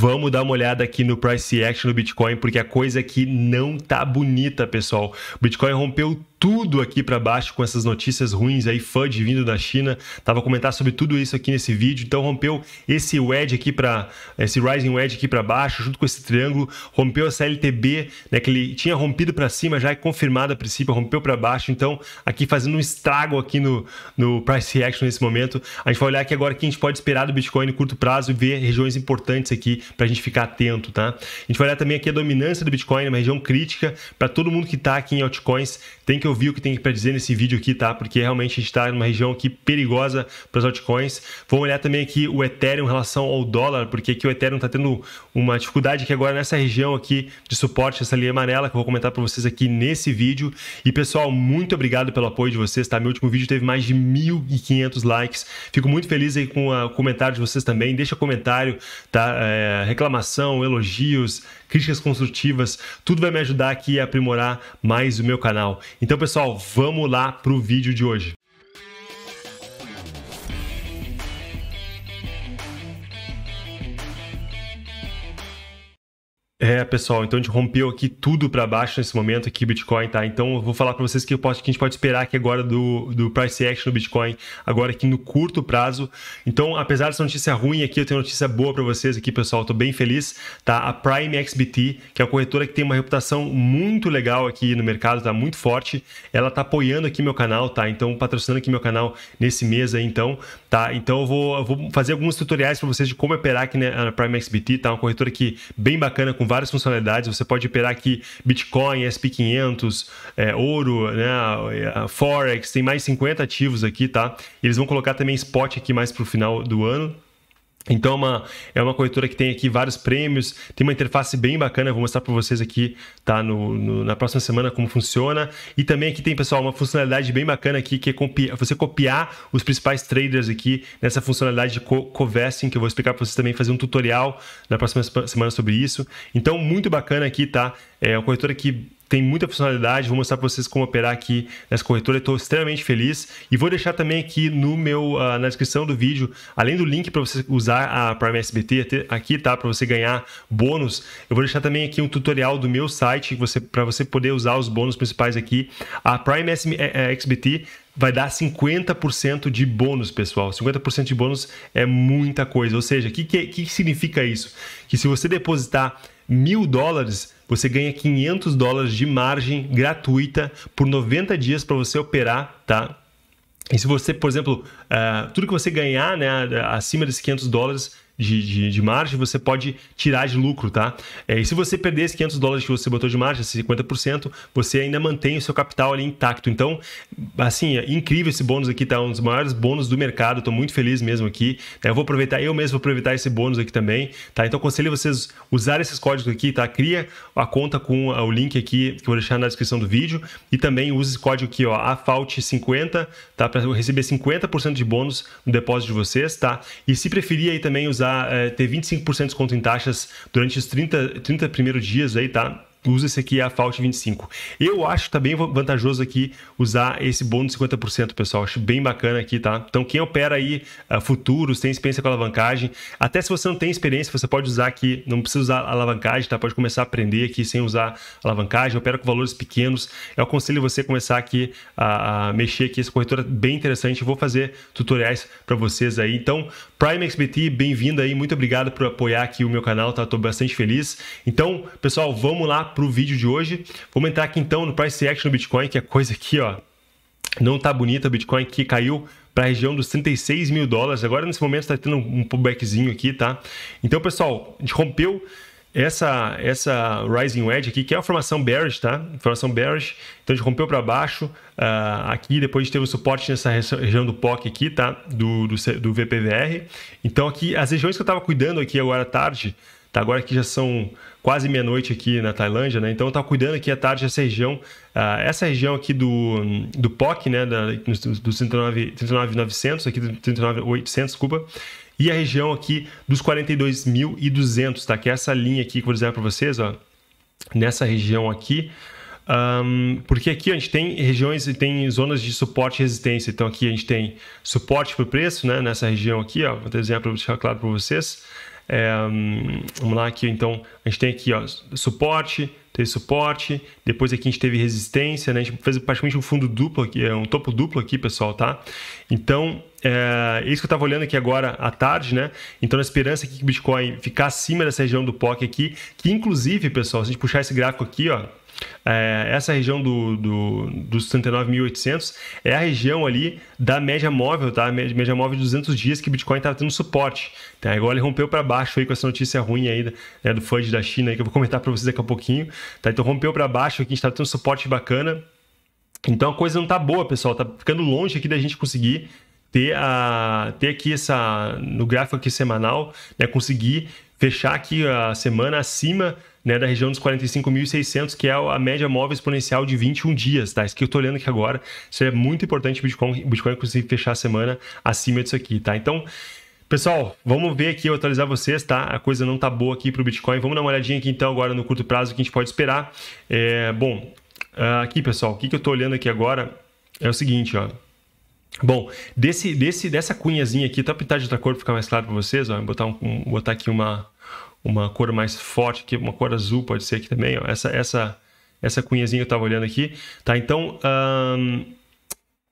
vamos dar uma olhada aqui no price action do Bitcoin, porque a coisa aqui não tá bonita, pessoal. O Bitcoin rompeu tudo aqui para baixo com essas notícias ruins aí, FUD vindo da China. Tava a comentar sobre tudo isso aqui nesse vídeo. Então rompeu esse wedge aqui para esse rising wedge aqui para baixo, junto com esse triângulo, rompeu essa LTB, né, que ele tinha rompido para cima já é confirmado a princípio, rompeu para baixo. Então aqui fazendo um estrago aqui no, no price reaction nesse momento. A gente vai olhar aqui agora o que a gente pode esperar do Bitcoin no curto prazo e ver regiões importantes aqui para a gente ficar atento, tá? A gente vai olhar também aqui a dominância do Bitcoin, uma região crítica para todo mundo que tá aqui em altcoins, tem que que ouvir o que tem para dizer nesse vídeo aqui, tá? Porque realmente a gente está numa região aqui perigosa para os altcoins. Vamos olhar também aqui o Ethereum em relação ao dólar, porque aqui o Ethereum está tendo uma dificuldade aqui agora nessa região aqui de suporte, essa linha amarela que eu vou comentar para vocês aqui nesse vídeo. E pessoal, muito obrigado pelo apoio de vocês, tá? Meu último vídeo teve mais de 1.500 likes. Fico muito feliz aí com o comentário de vocês também. Deixa comentário, tá? É, reclamação, elogios, críticas construtivas, tudo vai me ajudar aqui a aprimorar mais o meu canal. Então, pessoal, vamos lá para o vídeo de hoje. É, pessoal, então a gente rompeu aqui tudo para baixo nesse momento aqui, Bitcoin, tá? Então eu vou falar para vocês que, eu posso, que a gente pode esperar aqui agora do, do price action do Bitcoin, agora aqui no curto prazo. Então, apesar dessa notícia ruim aqui, eu tenho notícia boa para vocês aqui, pessoal, estou bem feliz, tá? A Prime XBT, que é uma corretora que tem uma reputação muito legal aqui no mercado, tá? Muito forte, ela tá apoiando aqui meu canal, tá? Então, patrocinando aqui meu canal nesse mês aí, então, tá? Então eu vou, eu vou fazer alguns tutoriais para vocês de como operar aqui na né, Prime XBT, tá? Uma corretora que bem bacana com com várias funcionalidades. Você pode operar aqui Bitcoin, SP500, é, ouro, né, é, Forex, tem mais 50 ativos aqui, tá? Eles vão colocar também spot aqui mais para o final do ano. Então é uma, é uma corretora que tem aqui vários prêmios, tem uma interface bem bacana, vou mostrar para vocês aqui, tá? No, no, na próxima semana como funciona. E também aqui tem, pessoal, uma funcionalidade bem bacana aqui, que é você copiar os principais traders aqui nessa funcionalidade de co covesting, que eu vou explicar para vocês também, fazer um tutorial na próxima semana sobre isso. Então, muito bacana aqui, tá? É uma corretora que tem muita funcionalidade, vou mostrar para vocês como operar aqui nessa corretora, estou extremamente feliz e vou deixar também aqui no meu, uh, na descrição do vídeo, além do link para você usar a Prime SBT aqui, tá, para você ganhar bônus, eu vou deixar também aqui um tutorial do meu site você, para você poder usar os bônus principais aqui, a Prime SBT eh, eh, vai dar 50% de bônus, pessoal. 50% de bônus é muita coisa, ou seja, o que, que, que significa isso? Que se você depositar mil dólares você ganha 500 dólares de margem gratuita por 90 dias para você operar, tá? E se você, por exemplo, uh, tudo que você ganhar né, acima desses 500 dólares de, de, de margem, você pode tirar de lucro, tá? É, e se você perder esses 500 dólares que você botou de margem, 50%, você ainda mantém o seu capital ali intacto. Então, assim, é incrível esse bônus aqui, tá? Um dos maiores bônus do mercado. Estou muito feliz mesmo aqui. Né? Eu vou aproveitar, eu mesmo vou aproveitar esse bônus aqui também, tá? Então, aconselho vocês usar esses códigos aqui, tá? Cria a conta com o link aqui que eu vou deixar na descrição do vídeo e também use esse código aqui, ó, afalt 50 tá? Para receber 50% de bônus no depósito de vocês, tá? E se preferir aí também usar é, ter 25% de desconto em taxas durante os 30, 30 primeiros dias aí, tá? usa esse aqui, é a Fault 25. Eu acho também tá vantajoso aqui usar esse bônus de 50%, pessoal. Acho bem bacana aqui, tá? Então, quem opera aí uh, futuros, tem experiência com alavancagem, até se você não tem experiência, você pode usar aqui, não precisa usar alavancagem, tá? Pode começar a aprender aqui sem usar alavancagem, opera com valores pequenos. Eu aconselho você começar aqui a, a mexer aqui, essa corretora bem interessante. Eu vou fazer tutoriais para vocês aí. Então, Prime XBT, bem-vindo aí, muito obrigado por apoiar aqui o meu canal, tá? Tô bastante feliz. Então, pessoal, vamos lá para o vídeo de hoje. Vamos entrar aqui então no price action do Bitcoin, que é coisa aqui, ó. Não tá bonita, o Bitcoin que caiu para a região dos 36 mil dólares. Agora, nesse momento, está tendo um pullbackzinho aqui, tá? Então, pessoal, a gente rompeu essa, essa Rising Wedge aqui, que é a formação bearish, tá? Formação bearish. Então, a gente rompeu para baixo uh, aqui. Depois, a gente teve o suporte nessa região do POC aqui, tá? Do, do, do VPVR. Então, aqui, as regiões que eu estava cuidando aqui agora à tarde, tá? Agora aqui já são quase meia-noite aqui na Tailândia, né? Então eu cuidando aqui à tarde dessa região, uh, essa região aqui do, do POC, né? Da, do, 39900, aqui do 39800, desculpa. E a região aqui dos 42.200, tá? Que é essa linha aqui que eu vou dizer para vocês, ó. Nessa região aqui, um, porque aqui a gente tem regiões e tem zonas de suporte e resistência. Então aqui a gente tem suporte para o preço, né? Nessa região aqui, ó, vou desenhar para deixar claro para vocês. É, hum, vamos lá aqui, então, a gente tem aqui, ó, suporte, teve suporte, depois aqui a gente teve resistência, né? A gente fez praticamente um fundo duplo aqui, é, um topo duplo aqui, pessoal, tá? Então, é, é isso que eu estava olhando aqui agora à tarde, né? Então, na esperança aqui que o Bitcoin ficar acima dessa região do POC aqui, que inclusive, pessoal, se a gente puxar esse gráfico aqui, ó, é, essa região do, do, dos 69.800 é a região ali da média móvel, tá? Média móvel de 200 dias que Bitcoin estava tendo suporte. Tá? Agora ele rompeu para baixo aí com essa notícia ruim aí né, do FUD da China, aí, que eu vou comentar para vocês daqui a pouquinho. Tá? Então rompeu para baixo aqui, a gente estava tendo suporte bacana. Então a coisa não tá boa, pessoal. Tá ficando longe aqui da gente conseguir ter, a, ter aqui essa no gráfico aqui semanal, né, conseguir fechar aqui a semana acima né, da região dos 45.600, que é a média móvel exponencial de 21 dias, tá? Isso que eu tô olhando aqui agora. Isso é muito importante o Bitcoin, Bitcoin conseguir fechar a semana acima disso aqui, tá? Então, Pessoal, vamos ver aqui, eu atualizar vocês, tá? A coisa não tá boa aqui para o Bitcoin. Vamos dar uma olhadinha aqui então agora no curto prazo que a gente pode esperar. É, bom, ah, aqui pessoal, o que, que eu estou olhando aqui agora é o seguinte, ó. Bom, desse, desse, dessa cunhazinha aqui, tá pintar de outra cor para ficar mais claro para vocês, ó. Vou botar, um, um, botar aqui uma, uma cor mais forte aqui, uma cor azul pode ser aqui também, ó. Essa, essa, essa cunhazinha que eu tava olhando aqui, tá? Então,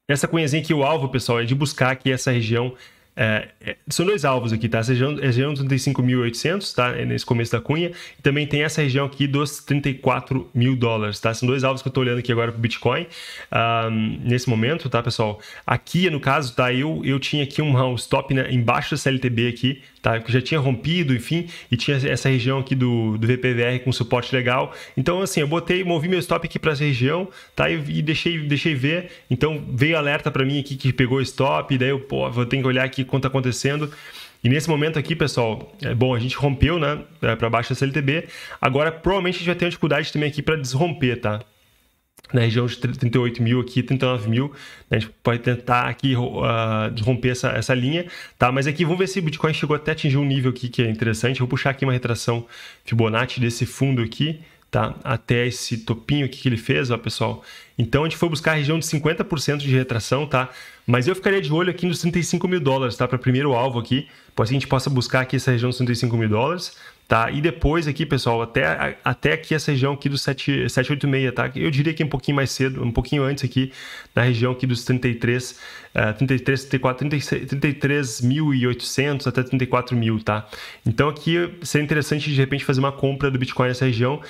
essa cunhazinha aqui, o alvo, pessoal, é de buscar aqui essa região é, é, são dois alvos aqui, tá? Essa região, região dos é 35.800, tá? É nesse começo da cunha. E também tem essa região aqui dos 34 mil dólares, tá? São dois alvos que eu tô olhando aqui agora pro Bitcoin um, nesse momento, tá, pessoal? Aqui, no caso, tá? Eu, eu tinha aqui um, stop né, embaixo da CLTB aqui, tá? Que já tinha rompido, enfim, e tinha essa região aqui do, do VPVR com suporte legal. Então, assim, eu botei, movi meu stop aqui para essa região, tá? E, e, deixei, deixei ver. Então, veio alerta para mim aqui que pegou o stop, daí eu, pô, vou ter que olhar aqui de quanto está acontecendo. E nesse momento aqui, pessoal, é bom, a gente rompeu, né, é, para baixo da CLTB. Agora, provavelmente, a gente vai ter uma dificuldade também aqui para desromper, tá? Na região de 38 mil aqui, 39 mil, né, a gente pode tentar aqui uh, desromper essa, essa linha, tá? Mas aqui, vamos ver se o Bitcoin chegou até atingir um nível aqui que é interessante. vou puxar aqui uma retração Fibonacci desse fundo aqui, Tá? Até esse topinho aqui que ele fez, ó, pessoal. Então a gente foi buscar a região de 50% de retração, tá? Mas eu ficaria de olho aqui nos 35 mil dólares, tá? Para primeiro alvo aqui. Pode que assim, a gente possa buscar aqui essa região dos 35 mil dólares, tá? E depois aqui, pessoal, até, até aqui essa região aqui dos 7, 786, tá? Eu diria que um pouquinho mais cedo, um pouquinho antes aqui, na região aqui dos 33, uh, 33, 34, 33 mil e 800 até 34 mil, tá? Então aqui seria interessante de repente fazer uma compra do Bitcoin nessa região.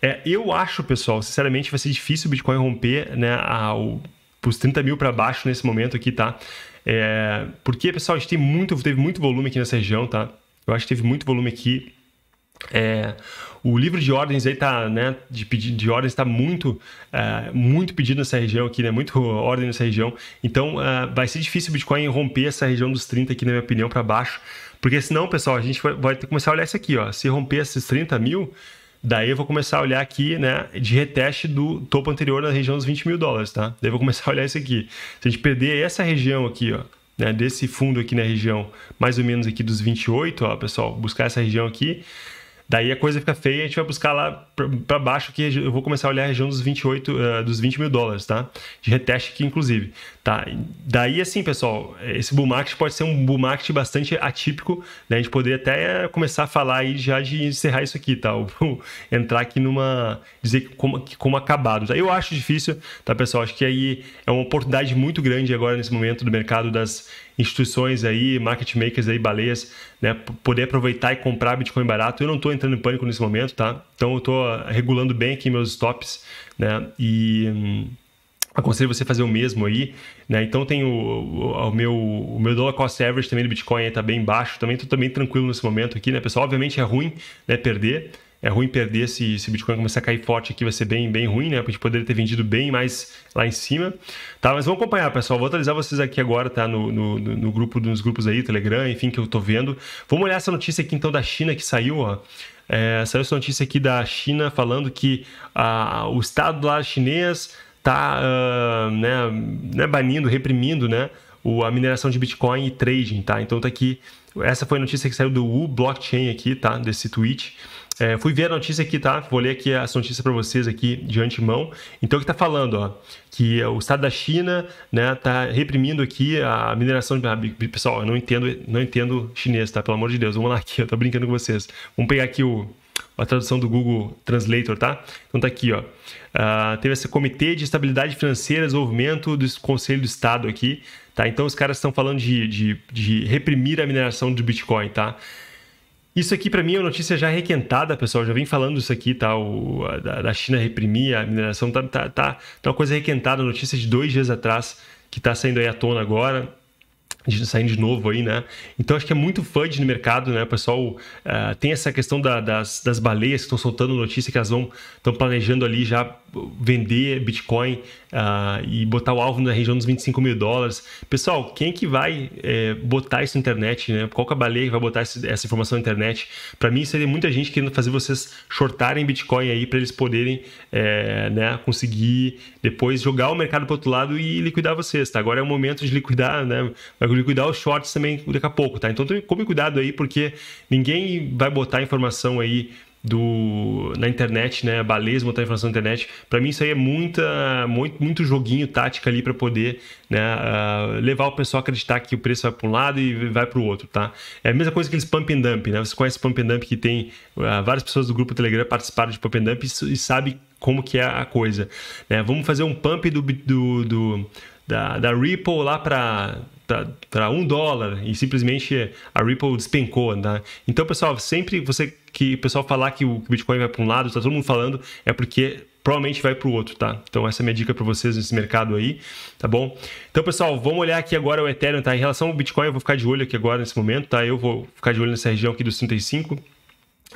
É, eu acho, pessoal, sinceramente vai ser difícil o Bitcoin romper, né? A, o para os 30 mil para baixo nesse momento aqui, tá? É, porque, pessoal, a gente tem muito, teve muito volume aqui nessa região, tá? Eu acho que teve muito volume aqui. É, o livro de ordens aí tá, né, de, de ordens tá muito, é, muito pedido nessa região aqui, né, muito ordem nessa região. Então, é, vai ser difícil o Bitcoin romper essa região dos 30 aqui, na minha opinião, para baixo, porque senão, pessoal, a gente vai, vai, ter que começar a olhar isso aqui, ó. Se romper esses 30 mil, Daí eu vou começar a olhar aqui, né, de reteste do topo anterior na região dos 20 mil dólares, tá? Daí eu vou começar a olhar isso aqui. Se a gente perder essa região aqui, ó, né, desse fundo aqui na região, mais ou menos aqui dos 28, ó, pessoal, buscar essa região aqui, Daí a coisa fica feia, a gente vai buscar lá para baixo, que eu vou começar a olhar a região dos 28, uh, eh, dos 20 mil dólares, tá? De reteste aqui, inclusive. Tá? Daí, assim, pessoal, esse bull market pode ser um bull market bastante atípico, né? A gente poderia até começar a falar aí já de encerrar isso aqui, tá? Ou entrar aqui numa. dizer como, como acabados. Tá? Eu acho difícil, tá, pessoal? Acho que aí é uma oportunidade muito grande agora nesse momento do mercado das instituições aí, market makers aí, baleias, né, poder aproveitar e comprar Bitcoin barato. Eu não estou entrando em pânico nesse momento, tá? Então eu estou ah, regulando bem aqui meus stops, né? E hum, Aconselho você fazer o mesmo aí, né? Então tem o, o, o, meu o meu dollar cost average também do Bitcoin está bem baixo, também estou também tranquilo nesse momento aqui, né, pessoal? Obviamente é ruim, né, perder. É ruim perder se, se Bitcoin começar a cair forte aqui, vai ser bem, bem ruim, né? Porque a gente poderia ter vendido bem mais lá em cima. Tá, mas vamos acompanhar, pessoal. Vou atualizar vocês aqui agora, tá? No, no, no grupo, nos grupos aí, Telegram, enfim, que eu estou vendo. Vamos olhar essa notícia aqui então da China que saiu, ó. É, saiu essa notícia aqui da China falando que ah, o Estado lá chinês está uh, ah, né, né, banindo, reprimindo né, o, a mineração de Bitcoin e trading, tá? Então tá aqui, essa foi a notícia que saiu do U Blockchain aqui, tá? Desse tweet. É, fui ver a notícia aqui, tá? Vou ler aqui essa notícia para vocês aqui de antemão. Então, o que está falando, ó? Que o Estado da China, né, tá reprimindo aqui a mineração de... Ah, pessoal, eu não entendo, não entendo chinês, tá? Pelo amor de Deus, vamos lá aqui, eu tô brincando com vocês. Vamos pegar aqui o, a tradução do Google Translator, tá? Então tá aqui, ó. Ah, teve esse Comitê de Estabilidade Financeira e Desenvolvimento do Conselho do Estado aqui, tá? Então os caras estão falando de, de, de reprimir a mineração do Bitcoin, tá? Isso aqui para mim é uma notícia já requentada, pessoal. Já vim falando isso aqui, tá? O, da, da China reprimir a mineração, tá, tá, tá, tá uma coisa requentada, notícia de dois dias atrás que está saindo aí à tona agora. Tá saindo de novo aí, né? Então acho que é muito fudge no mercado, né? O pessoal uh, tem essa questão da, das, das baleias que estão soltando notícia que elas vão estão planejando ali já vender Bitcoin uh, e botar o alvo na região dos 25 mil dólares. Pessoal, quem que vai é, botar isso na internet, né? Qual que é a baleia que vai botar esse, essa informação na internet? Para mim seria muita gente querendo fazer vocês shortarem Bitcoin aí para eles poderem, é, né? Conseguir depois jogar o mercado para outro lado e liquidar vocês. Tá? Agora é o momento de liquidar, né? cuidar os shorts também daqui a pouco, tá? Então tome cuidado aí, porque ninguém vai botar informação aí do na internet, né? Balês botar informação na internet. Para mim isso aí é muita, muito, muito joguinho tática ali para poder né, uh, levar o pessoal a acreditar que o preço vai para um lado e vai para o outro, tá? É a mesma coisa que eles pump and dump, né? Você conhece pump and dump que tem uh, várias pessoas do grupo Telegram participaram de pump and dump e, e sabe como que é a coisa. Né? Vamos fazer um pump do, do, do da, da Ripple lá para para tá, tá, um dólar e simplesmente a Ripple despencou, né? Então, pessoal, sempre você que o pessoal falar que o Bitcoin vai para um lado, está todo mundo falando, é porque provavelmente vai para o outro, tá? Então essa é a minha dica para vocês nesse mercado aí, tá bom? Então, pessoal, vamos olhar aqui agora o Ethereum, tá? Em relação ao Bitcoin, eu vou ficar de olho aqui agora nesse momento, tá? Eu vou ficar de olho nessa região aqui dos 35,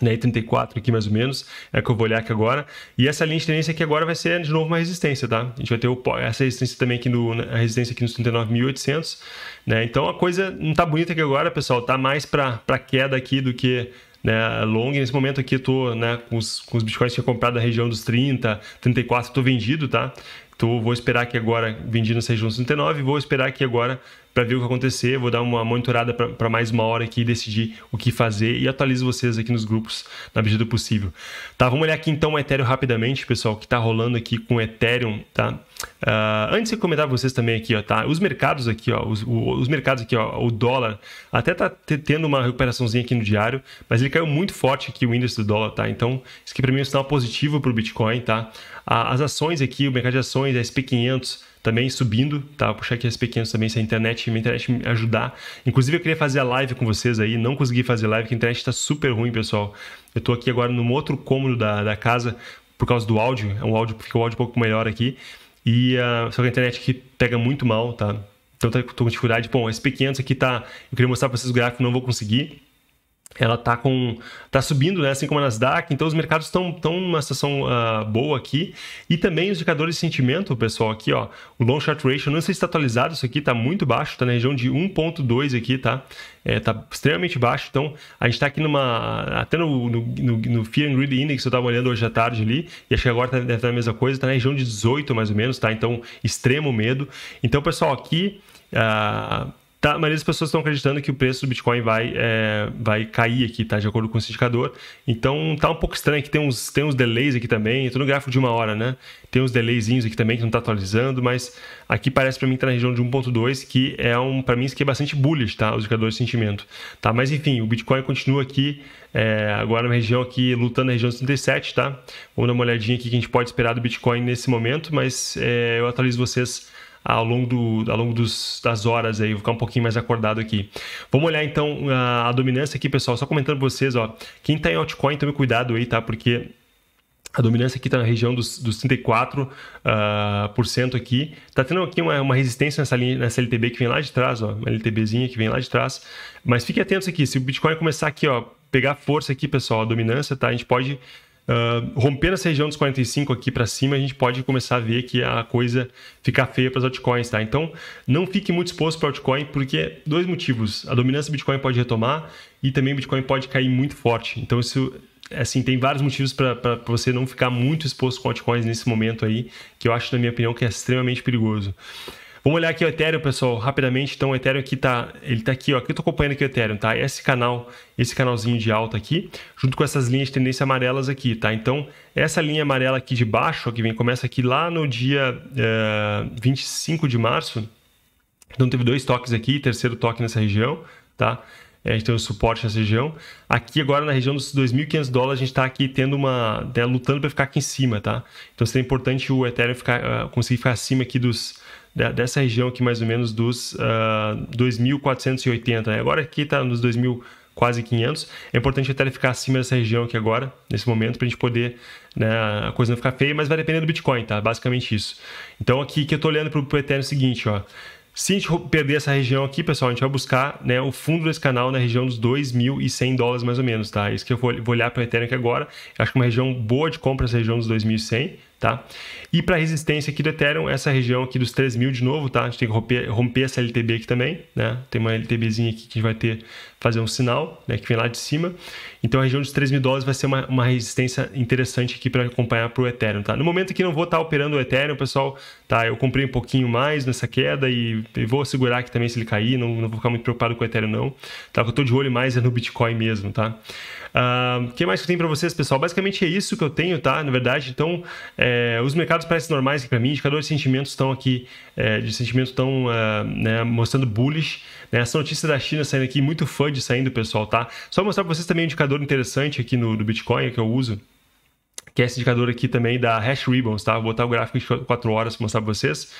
né, 34 aqui mais ou menos, é que eu vou olhar aqui agora. E essa linha de tendência aqui agora vai ser de novo uma resistência, tá? A gente vai ter o, essa resistência também aqui, no, a resistência aqui nos 39.800, né? Então a coisa não tá bonita aqui agora, pessoal, tá mais para queda aqui do que né, long. Nesse momento aqui eu tô né, com, os, com os bitcoins que eu comprado na região dos 30, 34, tô vendido, tá? Então vou esperar aqui agora, vendido nessa região dos 39, vou esperar aqui agora para ver o que acontecer. Vou dar uma monitorada para mais uma hora aqui e decidir o que fazer e atualizo vocês aqui nos grupos na medida do possível. Tá, vamos olhar aqui então o Ethereum rapidamente, pessoal, o que está rolando aqui com o Ethereum, tá? Uh, antes de comentar pra vocês também aqui, ó, tá? Os mercados aqui, ó, os, os mercados aqui, ó, o dólar até tá tendo uma recuperaçãozinha aqui no diário, mas ele caiu muito forte aqui o índice do dólar, tá? Então, isso aqui para mim é um sinal positivo para o Bitcoin, tá? As ações aqui, o mercado de ações, SP500 também subindo, tá? Vou puxar aqui as pequenas também, se a internet, minha internet me ajudar. Inclusive, eu queria fazer a live com vocês aí, não consegui fazer live, que a internet está super ruim, pessoal. Eu estou aqui agora num outro cômodo da, da casa, por causa do áudio, é um áudio, fica o áudio um pouco melhor aqui. E uh, só que a internet aqui pega muito mal, tá? Então tô tá com dificuldade. Bom, esse 500 aqui tá. Eu queria mostrar para vocês o gráfico, não vou conseguir ela tá com tá subindo, né, assim como a Nasdaq. Então os mercados estão tão numa situação uh, boa aqui. E também os indicadores de sentimento, pessoal, aqui, ó, o long short ratio, não sei se está atualizado, isso aqui tá muito baixo, tá na região de 1.2 aqui, tá? É, tá extremamente baixo. Então, a gente está aqui numa. Até no, no, no, no Fear and Greed Index, eu estava olhando hoje à tarde ali, e acho que agora tá, deve estar tá a mesma coisa, está na região de 18 mais ou menos, tá? Então, extremo medo. Então, pessoal, aqui. Uh, Tá, a maioria das pessoas estão acreditando que o preço do Bitcoin vai, é, vai cair aqui, tá? De acordo com esse indicador. Então tá um pouco estranho que tem uns, tem uns delays aqui também. Eu tô no gráfico de uma hora, né? Tem uns delayzinhos aqui também que não tá atualizando, mas aqui parece para mim que tá na região de 1.2, que é um, para mim isso aqui é bastante bullish, tá? Os indicadores de sentimento, tá? Mas enfim, o Bitcoin continua aqui, é, agora na região aqui, lutando na região dos 37, tá? Vamos dar uma olhadinha aqui que a gente pode esperar do Bitcoin nesse momento, mas é, eu atualizo vocês ao longo, do, ao longo dos, das horas aí, vou ficar um pouquinho mais acordado aqui. Vamos olhar então a, a dominância aqui, pessoal, só comentando pra vocês, ó, quem está em altcoin, tome cuidado aí, tá? Porque a dominância aqui está na região dos, dos 34% uh, ah, por cento aqui. Está tendo aqui uma, uma, resistência nessa, linha, nessa LTB que vem lá de trás, ó, uma LTBzinha que vem lá de trás. Mas fique atento aqui, se o Bitcoin começar aqui, ó, pegar força aqui, pessoal, a dominância, tá? A gente pode Uh, romper essa região dos 45 aqui para cima, a gente pode começar a ver que a coisa fica feia para as altcoins, tá? Então, não fique muito exposto para altcoin, porque dois motivos. A dominância do Bitcoin pode retomar e também o Bitcoin pode cair muito forte. Então, isso assim, tem vários motivos para você não ficar muito exposto com altcoins nesse momento aí, que eu acho, na minha opinião, que é extremamente perigoso. Vamos olhar aqui o Ethereum, pessoal, rapidamente. Então, o Ethereum aqui tá, ele tá aqui, ó. Aqui eu tô acompanhando aqui o Ethereum, tá? Esse canal, esse canalzinho de alta aqui, junto com essas linhas de tendência amarelas aqui, tá? Então, essa linha amarela aqui de baixo, ó, que vem, começa aqui lá no dia 25 eh, de março. Então, teve dois toques aqui, terceiro toque nessa região, tá? É, a gente tem um suporte nessa região. Aqui agora na região dos 2.500 dólares, a gente está aqui tendo uma... Né, lutando para ficar aqui em cima, tá? Então, seria importante o Ethereum ficar, uh, conseguir ficar acima aqui dos dessa região aqui mais ou menos dos uh, ah, 2.480. Né? Agora aqui está nos 2.000 quase 500. É importante até ficar acima dessa região aqui agora, nesse momento, para a gente poder né, a coisa não ficar feia, mas vai depender do Bitcoin, tá? Basicamente isso. Então aqui que eu estou olhando para o Ethereum é o seguinte, ó. Se a gente perder essa região aqui, pessoal, a gente vai buscar né, o fundo desse canal na região dos 2.100 dólares mais ou menos, tá? É isso que eu vou, vou olhar para o Ethereum aqui agora. Eu acho que é uma região boa de compra essa região dos 2.100 tá? E para resistência aqui do Ethereum, essa região aqui dos 3 mil de novo, tá? A gente tem que romper, romper essa LTB aqui também, né? Tem uma LTBzinha aqui que vai ter, fazer um sinal, né? Que vem lá de cima. Então a região dos 3 mil dólares vai ser uma, uma resistência interessante aqui para acompanhar para o Ethereum, tá? No momento que não vou estar tá operando o Ethereum, pessoal, tá, eu comprei um pouquinho mais nessa queda e, e vou segurar aqui também se ele cair, não, não vou ficar muito preocupado com o Ethereum não, tá, o que eu tô de olho mais é no Bitcoin mesmo, tá. Ah, o uh, que mais que eu tenho para vocês, pessoal? Basicamente é isso que eu tenho, tá? Na verdade, então, é, os mercados parecem normais aqui para mim, indicadores de sentimentos estão aqui, é, de sentimento estão uh, ah, né, mostrando bullish. Né? Essa notícia da China saindo aqui, muito de saindo, pessoal, tá? Só mostrar para vocês também um indicador interessante aqui no, no Bitcoin que eu uso que é esse indicador aqui também da Hash Ribbons, tá? Vou botar o gráfico de 4 horas para mostrar para vocês.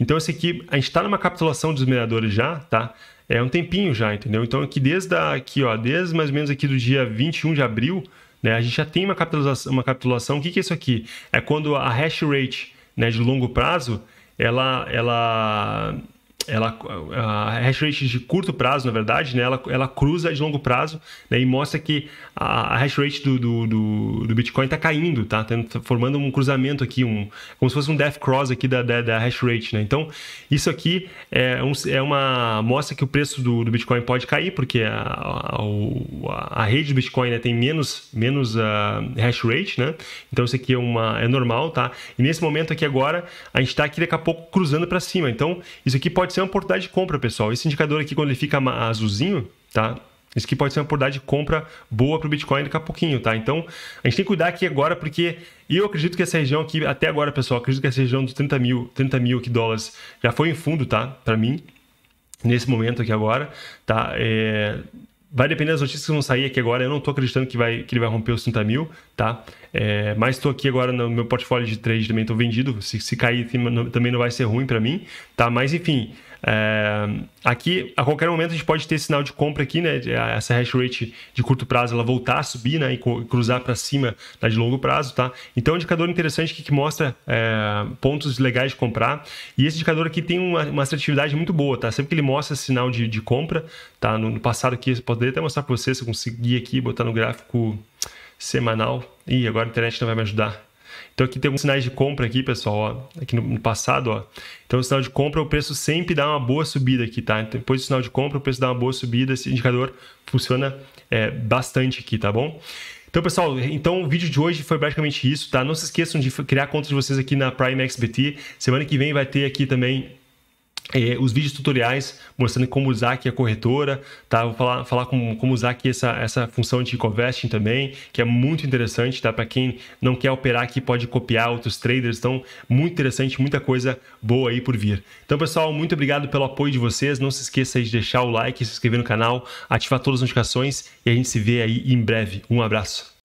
Então, esse aqui, a gente está numa capitulação dos mineradores já, tá? É um tempinho já, entendeu? Então, aqui desde aqui, ó, desde mais ou menos aqui do dia 21 de abril, né? A gente já tem uma capitulação. Uma capitulação. O que, que é isso aqui? É quando a hash rate né, de longo prazo, ela, ela ela a hash rate de curto prazo, na verdade, né, ela, ela cruza de longo prazo né, e mostra que a, hash rate do, do, do, do Bitcoin está caindo, tá? tá? formando um cruzamento aqui, um, como se fosse um death cross aqui da, da, da hash rate. Né? Então, isso aqui é, um, é uma mostra que o preço do, do Bitcoin pode cair, porque a, a, a, a rede do Bitcoin né, tem menos, menos uh, hash rate, né? então isso aqui é, uma, é normal. Tá? E nesse momento aqui agora, a gente está aqui daqui a pouco cruzando para cima. Então, isso aqui pode ser uma oportunidade de compra, pessoal. Esse indicador aqui, quando ele fica azulzinho, tá? Isso aqui pode ser uma oportunidade de compra boa para o Bitcoin daqui a pouquinho, tá? Então, a gente tem que cuidar aqui agora, porque eu acredito que essa região aqui, até agora, pessoal, acredito que essa região dos 30 mil, 30 mil aqui, dólares já foi em fundo, tá? Para mim, nesse momento aqui agora, tá? É... Vai depender das notícias que vão sair aqui agora. Eu não estou acreditando que, vai, que ele vai romper os 30 mil, tá? É, mas estou aqui agora no meu portfólio de trade também, estou vendido. Se, se cair também não vai ser ruim para mim, tá? Mas enfim, é, aqui, a qualquer momento, a gente pode ter sinal de compra aqui, né? Essa hash rate de curto prazo ela voltar a subir né? e cruzar para cima da tá? de longo prazo, tá? Então, é um indicador interessante que, que mostra é, pontos legais de comprar. E esse indicador aqui tem uma, uma assertividade muito boa, tá? Sempre que ele mostra sinal de, de compra, tá? No, no passado aqui, eu poderia até mostrar para você se eu conseguir aqui botar no gráfico semanal. Ih, agora a internet não vai me ajudar. Então aqui tem alguns sinais de compra aqui, pessoal, ó, aqui no, passado, ó. Então o sinal de compra, é o preço sempre dá uma boa subida aqui, tá? Então, depois do sinal de compra, o preço dá uma boa subida, esse indicador funciona é, bastante aqui, tá bom? Então, pessoal, então o vídeo de hoje foi praticamente isso, tá? Não se esqueçam de criar conta de vocês aqui na Prime XBT. Semana que vem vai ter aqui também é, os vídeos tutoriais mostrando como usar aqui a corretora, tá? Vou falar, falar com, como usar aqui essa, essa função de covesting também, que é muito interessante, tá? Para quem não quer operar aqui, pode copiar outros traders. Então, muito interessante, muita coisa boa aí por vir. Então, pessoal, muito obrigado pelo apoio de vocês. Não se esqueça de deixar o like, se inscrever no canal, ativar todas as notificações e a gente se vê aí em breve. Um abraço.